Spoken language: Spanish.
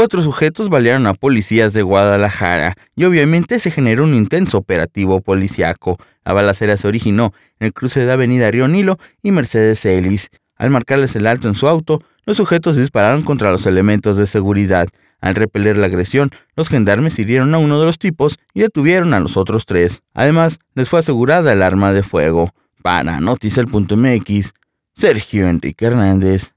Cuatro sujetos balearon a policías de Guadalajara y obviamente se generó un intenso operativo policiaco. La balacera se originó en el cruce de Avenida Río Nilo y Mercedes Ellis. Al marcarles el alto en su auto, los sujetos dispararon contra los elementos de seguridad. Al repeler la agresión, los gendarmes hirieron a uno de los tipos y detuvieron a los otros tres. Además, les fue asegurada el arma de fuego. Para Noticia.mx, Sergio Enrique Hernández.